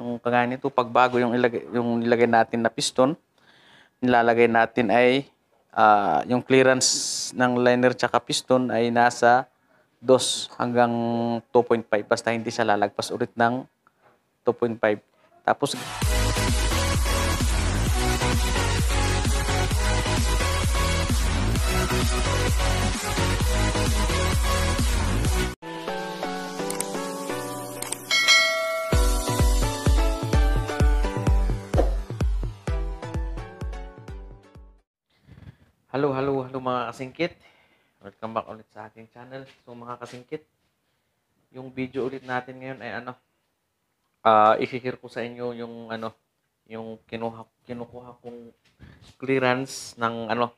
Yung kagaya nito, pagbago yung ilagay, yung nilagay natin na piston, nilalagay natin ay uh, yung clearance ng liner tsaka piston ay nasa 2 hanggang 2.5 basta hindi siya lalagpas ulit ng 2.5. Tapos mga kasingkit, welcome back ulit sa aking channel. So mga kasingkit, yung video ulit natin ngayon ay ano, uh, i-share ko sa inyo yung ano, yung kinuha, kinukuha kong clearance ng ano,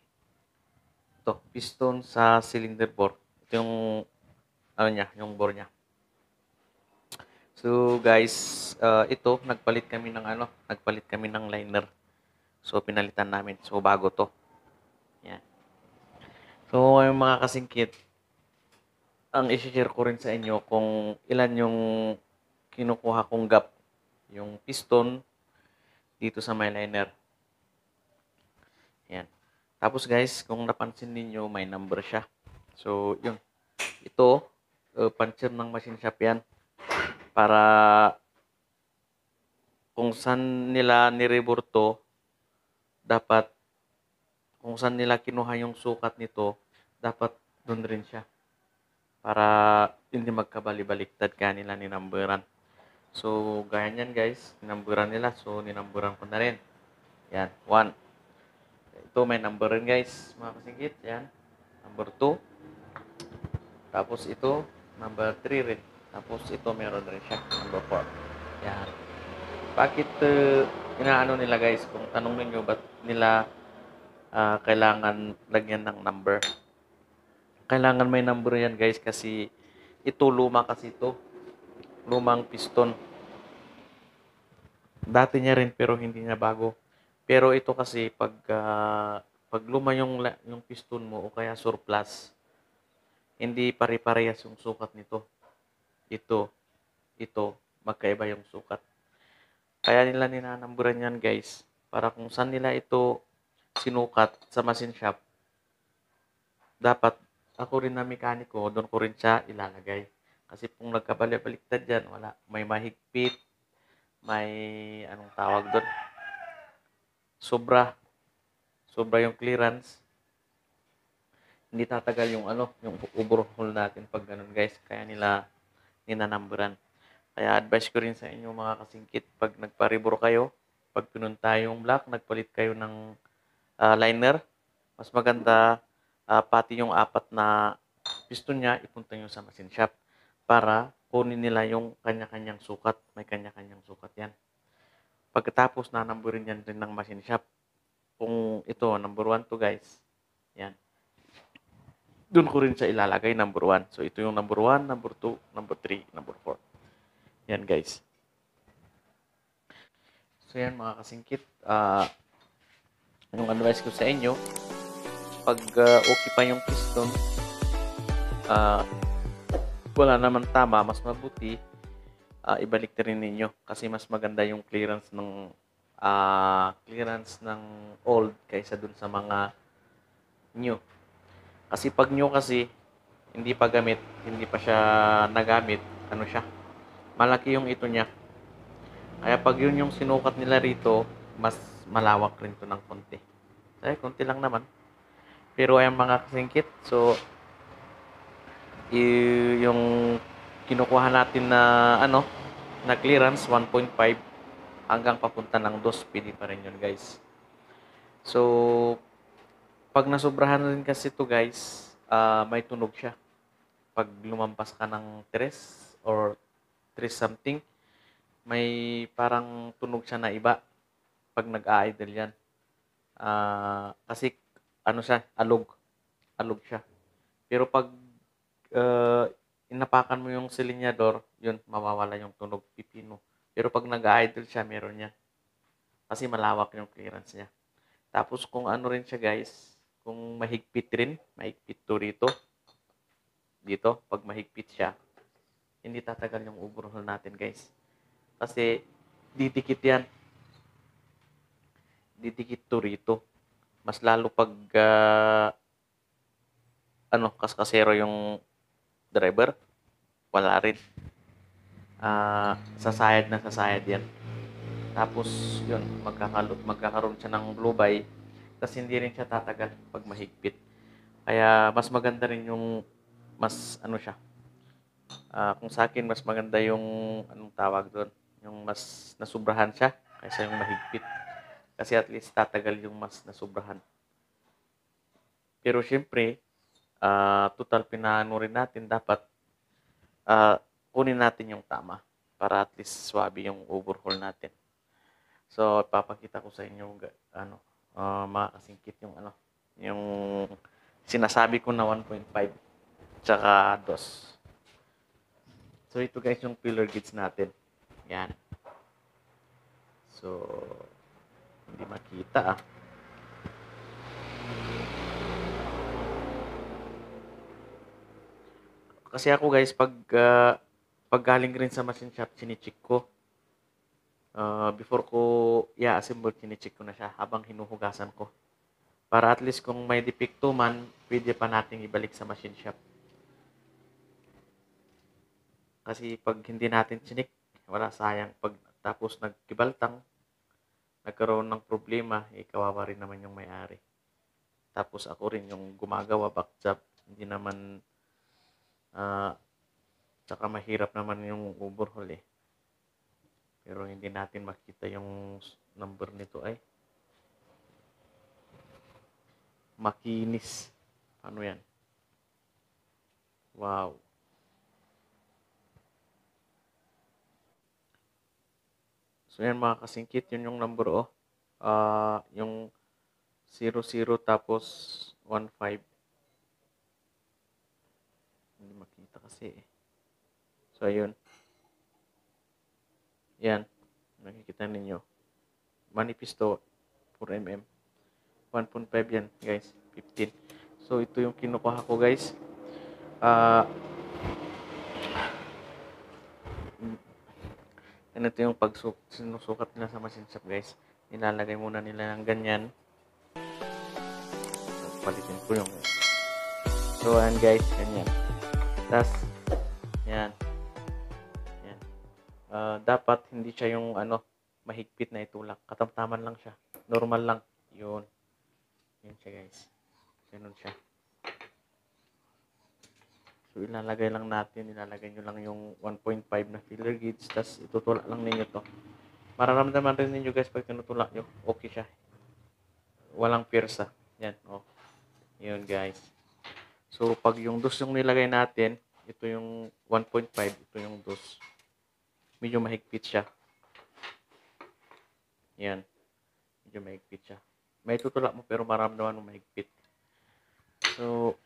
to piston sa cylinder bore. Ito yung ano niya, yung bore niya. So guys, uh, ito nagpalit kami ng ano, nagpalit kami ng liner. So pinalitan namin. So bago to. So, ngayon mga kasingkit, ang isi-share ko rin sa inyo kung ilan yung kinukuha kong gap, yung piston dito sa my liner. Yan. Tapos guys, kung napansin ninyo, may number siya. So, yun. Ito, uh, puncher ng machine shop yan. Para kung saan nila nireborto, dapat kung saan nila kinuha yung sukat nito, dapat doon rin siya. Para hindi magkabali-baliktad ka nila ninamburan. So, gaya niyan guys, ninamburan nila. So, ninamburan ko na rin. Yan, one. Ito may number rin guys, mga kasingkit. Yan, number 2. Tapos ito, number 3 rin. Tapos ito meron rin siya, number 4. Yan. Bakit uh, inaano nila guys, kung tanong ninyo, ba't nila uh, kailangan lagyan ng number. Kailangan may number yan guys kasi ito luma kasi ito. Lumang piston. Dati niya rin pero hindi niya bago. Pero ito kasi pag uh, pag luma yung yung piston mo o kaya surplus hindi pare-parehas yung sukat nito. Ito, ito, magkaiba yung sukat. Kaya nila ninanamburan yan guys. Para kung saan nila ito sinukat sa machine shop, dapat ako rin na mekaniko, doon ko rin siya ilalagay. Kasi kung nagkabalik-baliktad dyan, wala. May mahigpit, may anong tawag doon. Sobra. Sobra yung clearance. Hindi tatagal yung ano, yung overhaul natin pag ganun guys. Kaya nila ninanamburan. Kaya advice ko rin sa inyo mga kasingkit, pag nagparibor kayo, pag pinunta yung black, nagpalit kayo ng uh, liner, mas maganda uh, pati yung apat na piston niya ipunta nyo sa machine shop para kunin nila yung kanya-kanyang sukat. May kanya-kanyang sukat yan. Pagkatapos na numberin yan din ng machine shop. Kung ito, number 1 to guys. Yan. Doon ko rin siya ilalagay number 1. So ito yung number 1, number 2, number 3, number 4. Yan guys. So yan mga kasingkit. Uh, anong advice ko sa inyo, pag uh, okay pa yung piston, uh, ah, wala naman tama, mas mabuti, uh, ibalik rin ninyo kasi mas maganda yung clearance ng uh, clearance ng old kaysa dun sa mga new. Kasi pag new kasi, hindi pa gamit, hindi pa siya nagamit, ano siya, malaki yung ito niya. Kaya pag yun yung sinukat nila rito, mas malawak rin to ng konti. Ay, eh, konti lang naman. Pero ay mga kasingkit, so yung kinukuha natin na ano, na clearance 1.5 hanggang papunta ng 2, pwede pa rin yun guys. So, pag nasobrahan rin kasi to guys, uh, may tunog siya. Pag lumampas ka ng 3 or 3 something, may parang tunog siya na iba pag nag-idle yan. Uh, kasi ano siya, alog. Alog siya. Pero pag uh, inapakan mo yung silinyador, yun, mawawala yung tunog pipino. Pero pag nag-idle siya, meron niya. Kasi malawak yung clearance niya. Tapos kung ano rin siya guys, kung mahigpit rin, mahigpit to rito, dito, pag mahigpit siya, hindi tatagal yung overhaul natin guys. Kasi didikit yan didikit to rito. Mas lalo pag uh, ano, kaskasero yung driver, wala rin. Uh, sasayad na sasayad yan. Tapos, yun, magkakalot, magkakaroon siya ng blue buy, tapos hindi rin siya tatagal pag mahigpit. Kaya, mas maganda rin yung, mas, ano siya, uh, kung sa akin, mas maganda yung, anong tawag doon, yung mas nasubrahan siya, kaysa yung mahigpit. Kasi at least tatagal yung mas nasubrahan. Pero syempre, uh, total pinaano rin natin, dapat uh, kunin natin yung tama para at least swabe yung overhaul natin. So, papakita ko sa inyo ano, uh, ah, makasingkit yung ano, yung sinasabi ko na 1.5 tsaka 2. So, ito guys yung pillar gates natin. Yan. So, hindi makita ah. Kasi ako guys, pag uh, pag galing rin sa machine shop, sinicheck ko. Uh, before ko i-assemble, yeah, sinicheck ko na siya habang hinuhugasan ko. Para at least kung may depekto man, pwede pa nating ibalik sa machine shop. Kasi pag hindi natin sinik, wala sayang. Pag tapos nagkibaltang, nagkaroon ng problema, eh, kawawa rin naman yung may-ari. Tapos ako rin yung gumagawa back job. Hindi naman, uh, tsaka mahirap naman yung overhaul eh. Pero hindi natin makita yung number nito ay makinis. Ano yan? Wow. So yan mga kasingkit, yun yung number oh. Uh, yung 00 tapos 15. Hindi makita kasi eh. So ayun. Yan. Nakikita ninyo. Manifesto 4mm. 1.5 yan guys. 15. So ito yung kinukuha ko guys. Ah... Uh, ganito yung pag sinusukat nila sa machine shop guys nilalagay muna nila ng ganyan palitin ko yung so ayan guys ganyan tas yan yan uh, ah, dapat hindi siya yung ano mahigpit na itulak katamtaman lang siya normal lang yun yun siya guys ganun siya So, ilalagay lang natin, ilalagay nyo lang yung 1.5 na filler gauge, tapos itutulak lang ninyo to. Mararamdaman rin ninyo guys, pag tinutulak nyo, okay siya. Walang pirsa. Yan, oh. Yun guys. So, pag yung dos yung nilagay natin, ito yung 1.5, ito yung dos. Medyo mahigpit siya. Yan. Medyo mahigpit siya. May tutulak mo pero maramdaman mo mahigpit. So,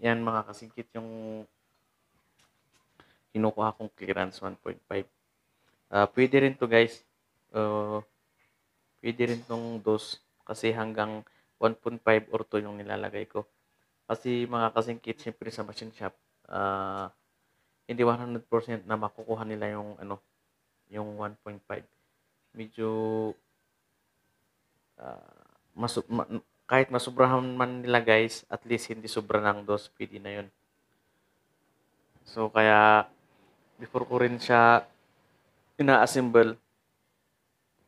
yan mga kasingkit yung kinukuha kong clearance 1.5. Uh, ah, pwede rin to guys. Uh, pwede rin tong dose kasi hanggang 1.5 or 2 yung nilalagay ko. Kasi mga kasingkit, siyempre sa machine shop, uh, hindi 100% na makukuha nila yung ano, yung 1.5. Medyo uh, mas, ma, kahit masubrahan man nila guys, at least hindi sobra ng dos, pwede na yun. So, kaya, before ko rin siya ina-assemble,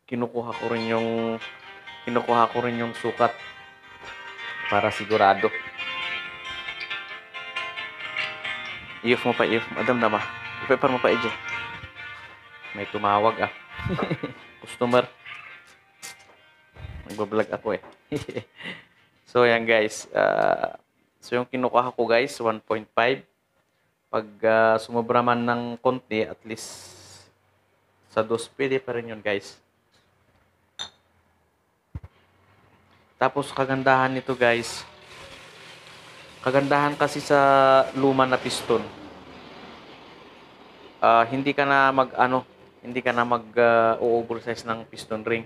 kinukuha ko rin yung kinukuha ko rin yung sukat para sigurado. Iyuf mo pa, iyuf mo. Adam naman. Paper mo pa, EJ. May tumawag ah. Customer. Nagbablog ako eh. so, yan guys. Uh, so, yung kinukuha ko guys, 1.5. Pag uh, sumobra man ng konti, at least sa 2 pwede pa rin yun guys. Tapos, kagandahan nito guys. Kagandahan kasi sa luma na piston. Uh, hindi ka na mag ano, hindi ka na mag uh, oversize ng piston ring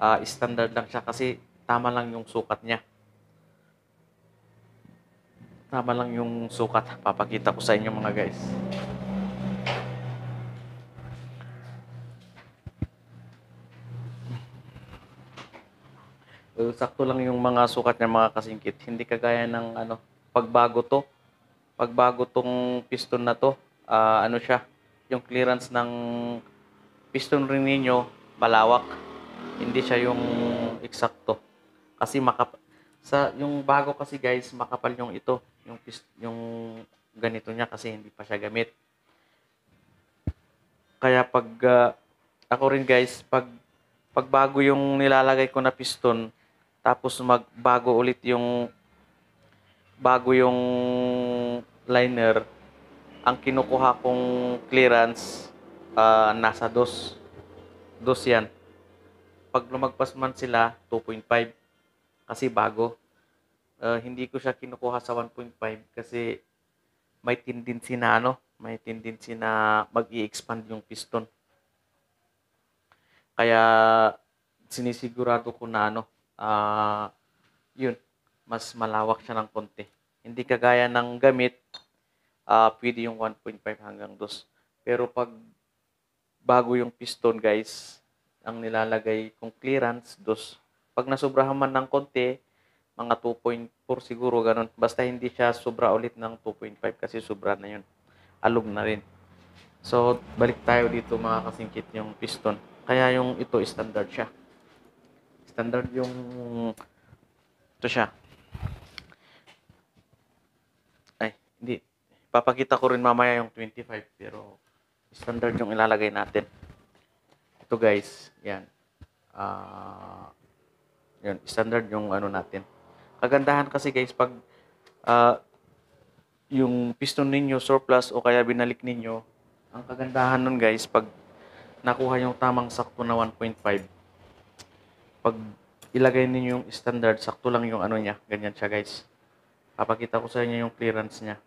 uh, standard lang siya kasi tama lang yung sukat niya. Tama lang yung sukat. Papakita ko sa inyo mga guys. So, eh, sakto lang yung mga sukat niya mga kasingkit. Hindi kagaya ng ano, pagbago to. Pagbago tong piston na to, uh, ano siya, yung clearance ng piston ring ninyo, malawak hindi siya yung eksakto. Kasi makap sa yung bago kasi guys, makapal yung ito, yung yung ganito niya kasi hindi pa siya gamit. Kaya pag uh, ako rin guys, pag pagbago yung nilalagay ko na piston, tapos magbago ulit yung bago yung liner, ang kinukuha kong clearance uh, nasa dos. Dos yan pag lumagpas man sila, 2.5 kasi bago. Uh, hindi ko siya kinukuha sa 1.5 kasi may tendency na ano, may tendency na mag expand yung piston. Kaya sinisigurado ko na ano, uh, yun, mas malawak siya ng konti. Hindi kagaya ng gamit, uh, pwede yung 1.5 hanggang 2. Pero pag bago yung piston guys, ang nilalagay kong clearance. Dos, pag nasobrahan man ng konti, mga 2.4 siguro, ganun. Basta hindi siya sobra ulit ng 2.5 kasi sobra na yun. Alog na rin. So, balik tayo dito mga kasingkit yung piston. Kaya yung ito, standard siya. Standard yung... Ito siya. Ay, hindi. Papakita ko rin mamaya yung 25 pero standard yung ilalagay natin. Ito guys, yan. Uh, yun, standard yung ano natin. Kagandahan kasi guys, pag uh, yung piston ninyo surplus o kaya binalik ninyo, ang kagandahan nun guys, pag nakuha yung tamang sakto na 1.5, pag ilagay ninyo yung standard, sakto lang yung ano niya. Ganyan siya guys. Papakita ko sa inyo yung clearance niya.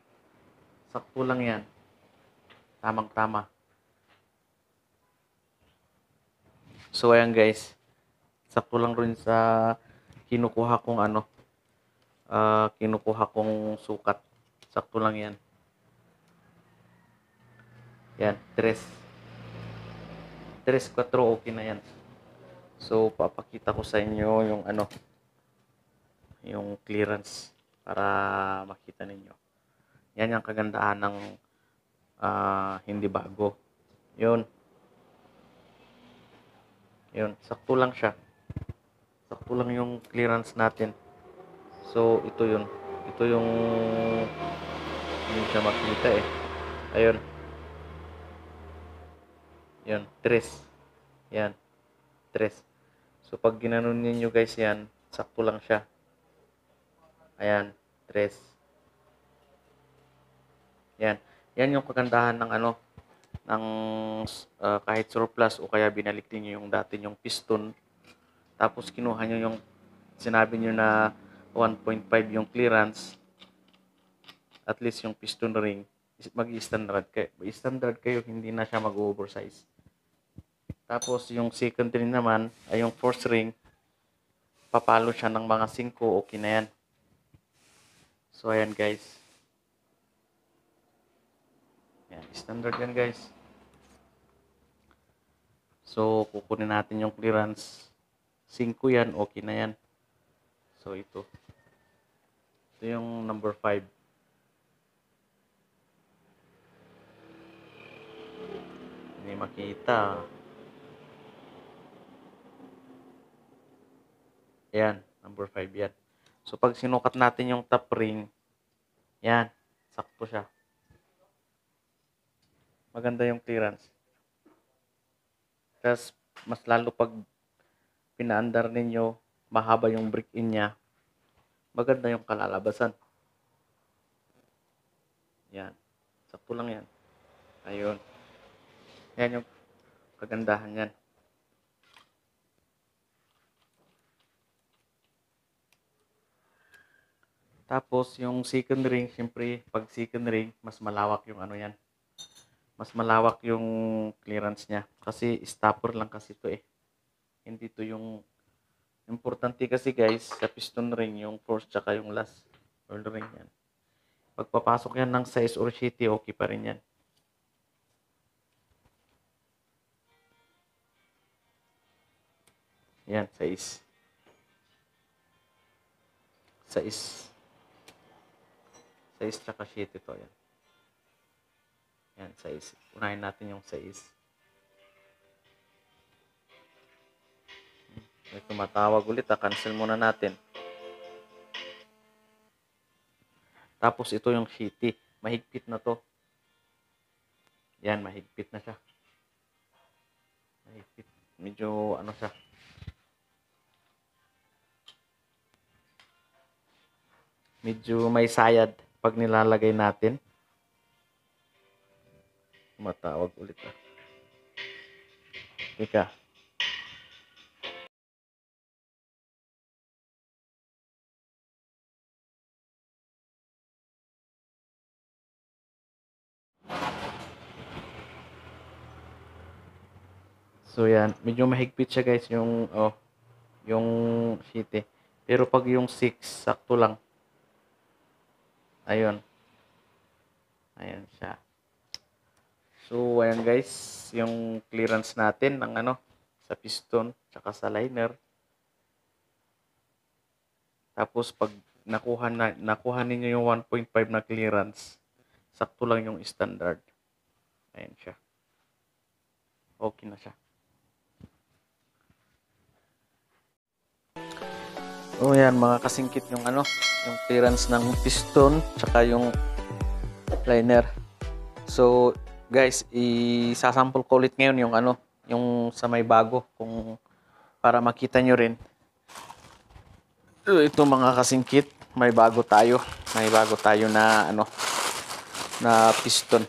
Sakto lang yan. Tamang-tama. So, ayan guys. Sakto lang rin sa kinukuha kong ano. Uh, kinukuha kong sukat. Sakto lang yan. Yan, 3. 3, 4, okay na yan. So, papakita ko sa inyo yung ano, yung clearance para makita ninyo. Yan yung kagandahan ng uh, hindi bago. Yun. Yun, sakto lang siya. Sakto lang yung clearance natin. So, ito yun. Ito yung hindi siya makita eh. Ayun. Yun, tres. Yan. Tres. So, pag ginanon ninyo guys yan, sakto lang siya. Ayan, tres. Yan. Yan yung kagandahan ng ano, ng uh, kahit surplus o kaya binalik niyo yung dati yung piston tapos kinuha niyo yung sinabi niyo na 1.5 yung clearance at least yung piston ring mag-standard kayo standard kayo hindi na siya mag-oversize tapos yung second ring naman ay yung force ring papalo siya ng mga 5 okay na yan so ayan guys yan, standard yan guys. So, kukunin natin yung clearance. 5 yan, okay na yan. So, ito. Ito yung number 5. Hindi makita. Yan, number 5 yan. So, pag sinukat natin yung top ring, yan, sakto siya maganda yung clearance. Tapos, mas lalo pag pinaandar ninyo, mahaba yung brick-in niya, maganda yung kalalabasan. Yan. Sakto lang yan. Ayun. Yan yung kagandahan yan. Tapos, yung second ring, syempre, pag second ring, mas malawak yung ano yan, mas malawak yung clearance niya. Kasi stopper lang kasi to eh. Hindi to yung importante kasi guys sa piston ring yung force tsaka yung last oil ring yan. Pagpapasok yan ng size or city okay pa rin yan. Yan, size. Size. Size tsaka 7 ito. Yan. Yan, size. Unahin natin yung size. May tumatawag ulit ha. Ah. Cancel muna natin. Tapos ito yung shitty. Mahigpit na to. Yan, mahigpit na siya. Mahigpit. Medyo ano siya. Medyo may sayad pag nilalagay natin matawag ulit ah. Teka. So yan, medyo mahigpit siya guys yung oh, yung 7. Pero pag yung 6, sakto lang. Ayun. Ayun siya. So, ayan guys, yung clearance natin ng ano, sa piston, tsaka sa liner. Tapos, pag nakuha, na, nakuha ninyo yung 1.5 na clearance, sakto lang yung standard. Ayan siya. Okay na siya. oh, ayan, mga kasingkit yung ano, yung clearance ng piston, tsaka yung liner. So, guys, isasample ko ulit ngayon yung ano, yung sa may bago kung para makita nyo rin. Ito mga kasingkit, may bago tayo. May bago tayo na ano na piston.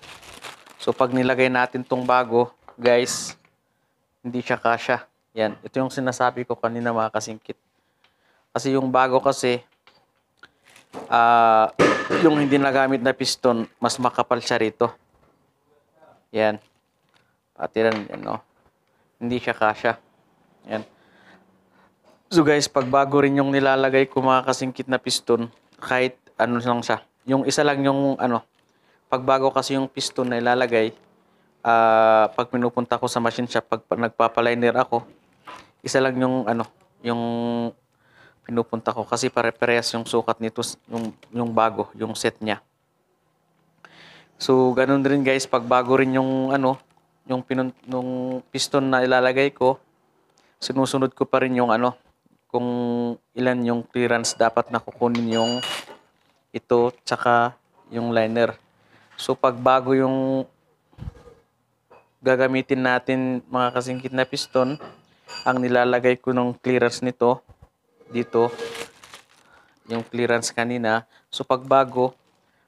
So pag nilagay natin tong bago, guys, hindi siya kasya. Yan, ito yung sinasabi ko kanina mga kasingkit. Kasi yung bago kasi uh, yung hindi nagamit na piston, mas makapal siya rito. Yan. Patiran yan, no? Hindi siya kasya. Yan. So guys, pag bago rin yung nilalagay ko mga kasingkit na piston, kahit ano lang siya. Yung isa lang yung ano, pag bago kasi yung piston na ilalagay, uh, pag pinupunta ko sa machine shop, pag nagpapaliner ako, isa lang yung ano, yung pinupunta ko kasi pare-parehas yung sukat nito, yung, yung bago, yung set niya. So, ganun rin guys, pag bago rin yung ano, yung pinun, nung piston na ilalagay ko, sinusunod ko pa rin yung ano, kung ilan yung clearance dapat na kukunin yung ito, tsaka yung liner. So, pag bago yung gagamitin natin mga kasingkit na piston, ang nilalagay ko ng clearance nito, dito, yung clearance kanina. So, pag bago,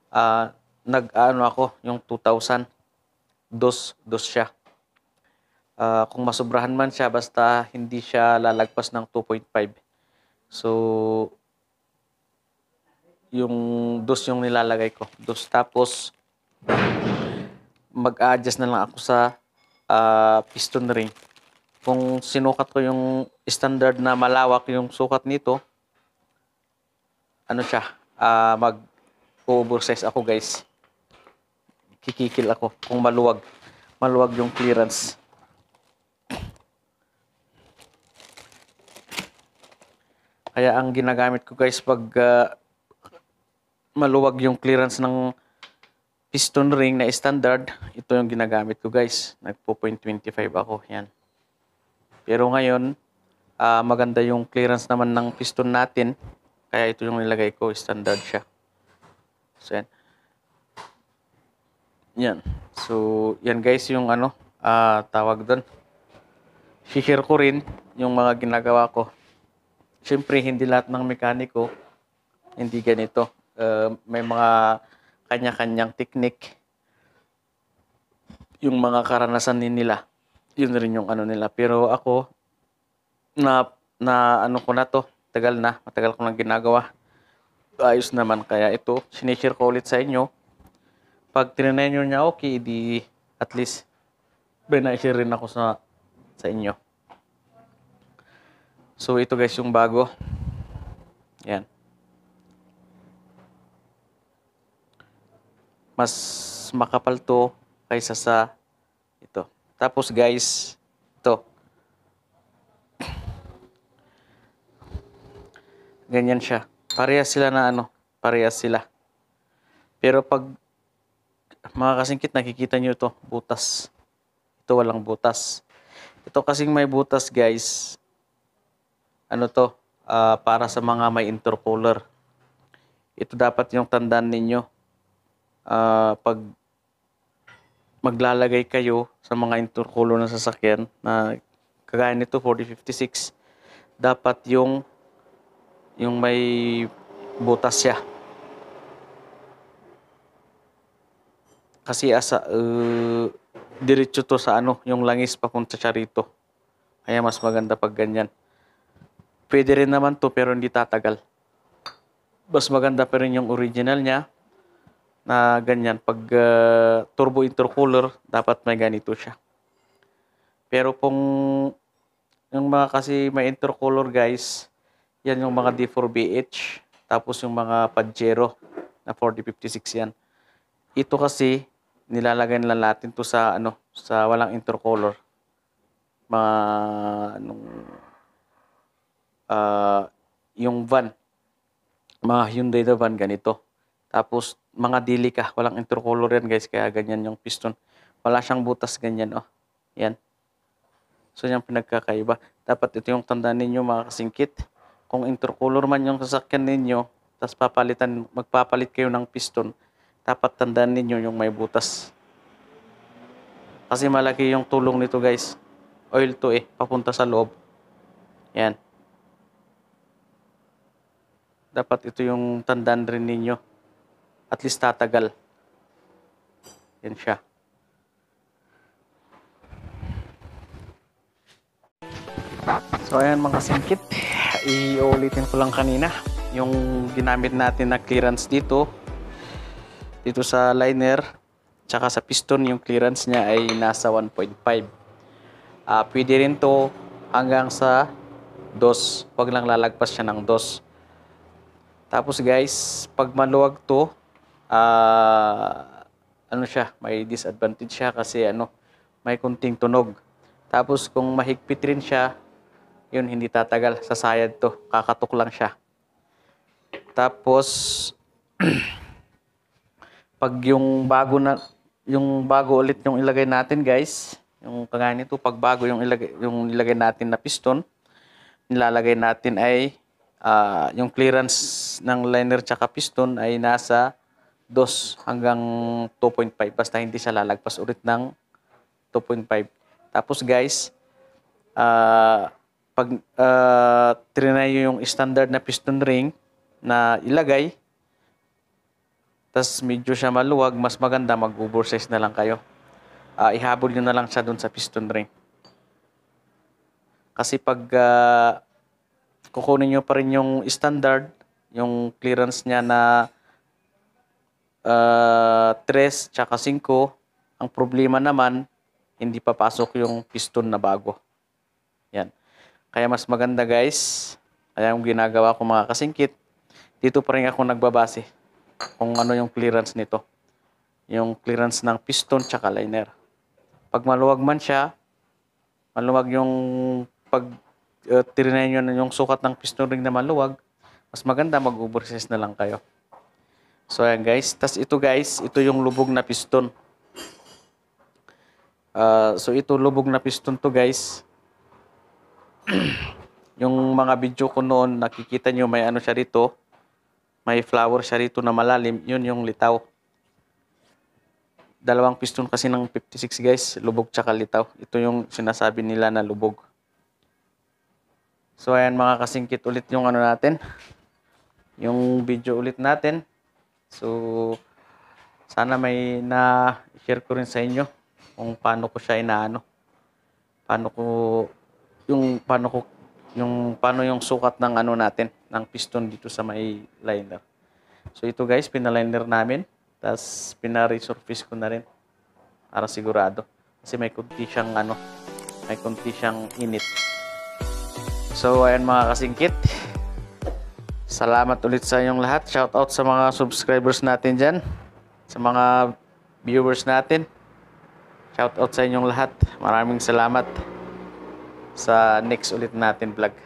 uh, nag-ano ako, yung 2000. Dos, dos siya. Uh, kung masobrahan man siya, basta hindi siya lalagpas ng 2.5. So, yung dos yung nilalagay ko. Dos. Tapos, mag-adjust na lang ako sa uh, piston ring. Kung sinukat ko yung standard na malawak yung sukat nito, ano siya, uh, mag-oversize ako guys kikikil ako kung maluwag maluwag yung clearance kaya ang ginagamit ko guys pag uh, maluwag yung clearance ng piston ring na standard ito yung ginagamit ko guys nagpo 0.25 ako yan pero ngayon uh, maganda yung clearance naman ng piston natin kaya ito yung nilagay ko standard siya so yan yan. So, yan guys yung ano, uh, tawag doon. Share ko rin yung mga ginagawa ko. Siyempre, hindi lahat ng mekaniko hindi ganito. Uh, may mga kanya-kanyang technique. Yung mga karanasan ni nila. Yun rin yung ano nila. Pero ako, na, na ano ko na to, tagal na, matagal ko nang ginagawa. Ayos naman. Kaya ito, sinishare ko ulit sa inyo pag trinenyo niya, okay, di at least binaisi rin ako sa, sa inyo. So, ito guys yung bago. Yan. Mas makapal to kaysa sa ito. Tapos guys, ito. Ganyan siya. Parehas sila na ano. Parehas sila. Pero pag mga kasingkit, nakikita nyo to butas. Ito walang butas. Ito kasing may butas, guys. Ano to? Uh, para sa mga may intercooler. Ito dapat yung tandaan ninyo. Uh, pag maglalagay kayo sa mga intercooler ng sasakyan na kagaya nito 4056 dapat yung yung may butas siya kasi asa uh, diretso to sa ano, yung langis papunta siya rito. Kaya mas maganda pag ganyan. Pwede rin naman to pero hindi tatagal. Mas maganda pa rin yung original niya na ganyan. Pag uh, turbo intercooler, dapat may ganito siya. Pero kung yung mga kasi may intercooler guys, yan yung mga D4BH, tapos yung mga Pajero na 4056 yan. Ito kasi, nilalagay nila natin to sa ano sa walang intercolor mga anong uh, yung van mga Hyundai na van ganito tapos mga dili ka walang intercolor yan guys kaya ganyan yung piston wala siyang butas ganyan oh yan so yung pinagkakaiba dapat ito yung tandaan ninyo mga kasingkit kung intercolor man yung sasakyan ninyo tapos papalitan magpapalit kayo ng piston dapat tandaan ninyo yung may butas. Kasi malaki yung tulong nito guys. Oil to eh, papunta sa loob. Yan. Dapat ito yung tandaan rin ninyo. At least tatagal. Yan siya. So ayan mga singkit, iulitin ko lang kanina yung ginamit natin na clearance dito dito sa liner tsaka sa piston yung clearance niya ay nasa 1.5 uh, ah, pwede rin to hanggang sa 2 wag lang lalagpas siya ng 2 tapos guys pag maluwag to uh, ano siya may disadvantage siya kasi ano may kunting tunog tapos kung mahigpit rin siya yun hindi tatagal sa sayad to kakatok lang siya tapos pag yung bago na yung bago ulit yung ilagay natin guys yung kagaya to pag bago yung ilagay yung ilagay natin na piston nilalagay natin ay uh, yung clearance ng liner tsaka piston ay nasa 2 hanggang 2.5 basta hindi siya lalagpas ulit ng 2.5 tapos guys uh, pag uh, trinay yung standard na piston ring na ilagay tapos medyo siya maluwag, mas maganda mag-oversize na lang kayo. Uh, ihabol nyo na lang siya dun sa piston ring. Kasi pag uh, kukunin nyo pa rin yung standard, yung clearance niya na uh, ah, 3 tsaka 5, ang problema naman, hindi papasok yung piston na bago. Yan. Kaya mas maganda guys, kaya yung ginagawa ko mga kasingkit, dito pa rin ako nagbabase kung ano yung clearance nito. Yung clearance ng piston tsaka liner. Pag maluwag man siya, maluwag yung pag uh, eh, tirinayin nyo yung sukat ng piston ring na maluwag, mas maganda mag-oversize na lang kayo. So ayan guys. tas ito guys, ito yung lubog na piston. Uh, so ito lubog na piston to guys. yung mga video ko noon, nakikita nyo may ano siya dito may flower siya rito na malalim, yun yung litaw. Dalawang piston kasi ng 56 guys, lubog tsaka litaw. Ito yung sinasabi nila na lubog. So ayan mga kasingkit ulit yung ano natin. Yung video ulit natin. So sana may na-share ko rin sa inyo kung paano ko siya inaano. Paano ko yung paano ko yung paano yung sukat ng ano natin ng piston dito sa may liner. So ito guys, pinaliner namin. Tapos pina-resurface ko na rin para sigurado. Kasi may kunti siyang ano, may kunti siyang init. So ayan mga kasingkit. Salamat ulit sa inyong lahat. Shout out sa mga subscribers natin dyan. Sa mga viewers natin. Shout out sa inyong lahat. Maraming salamat sa next ulit natin vlog.